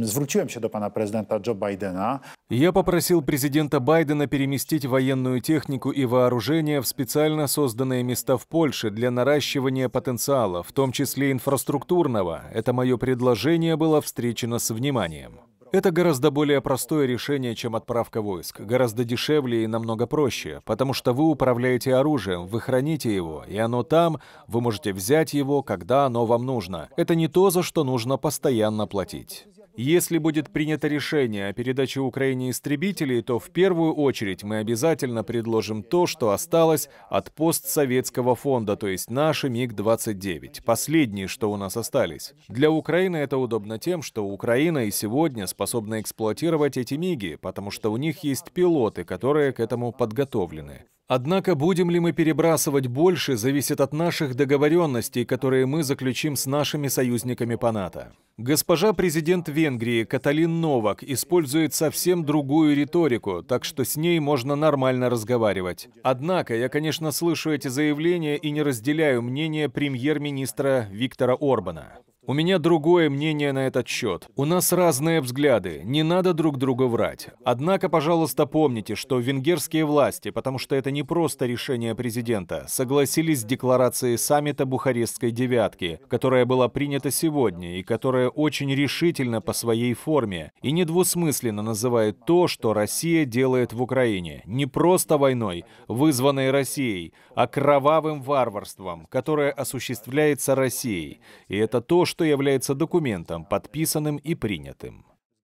Zwróciłem się do pana prezydenta Joe Bidena. Я попросил президента Байдена переместить военную технику и вооружение в специально созданные места в Польше для наращивания потенциала, в том числе инфраструктурного. Это мое предложение было встречено с вниманием. Это гораздо более простое решение, чем отправка войск. Гораздо дешевле и намного проще, потому что вы управляете оружием, вы храните его, и оно там, вы можете взять его, когда оно вам нужно. Это не то, за что нужно постоянно платить. Если будет принято решение о передаче Украине истребителей, то в первую очередь мы обязательно предложим то, что осталось от постсоветского фонда, то есть наши МиГ-29, последние, что у нас остались. Для Украины это удобно тем, что Украина и сегодня способна эксплуатировать эти МиГи, потому что у них есть пилоты, которые к этому подготовлены. Однако будем ли мы перебрасывать больше, зависит от наших договоренностей, которые мы заключим с нашими союзниками по НАТО. Госпожа президент Венгрии Каталин Новак использует совсем другую риторику, так что с ней можно нормально разговаривать. Однако я, конечно, слышу эти заявления и не разделяю мнение премьер-министра Виктора Орбана. У меня другое мнение на этот счет. У нас разные взгляды, не надо друг другу врать. Однако, пожалуйста, помните, что венгерские власти, потому что это не просто решение президента, согласились с декларацией саммита Бухарестской девятки, которая была принята сегодня и которая очень решительно по своей форме и недвусмысленно называет то, что Россия делает в Украине, не просто войной, вызванной Россией, а кровавым варварством, которое осуществляется Россией. И это то, что что является документом, подписанным и принятым.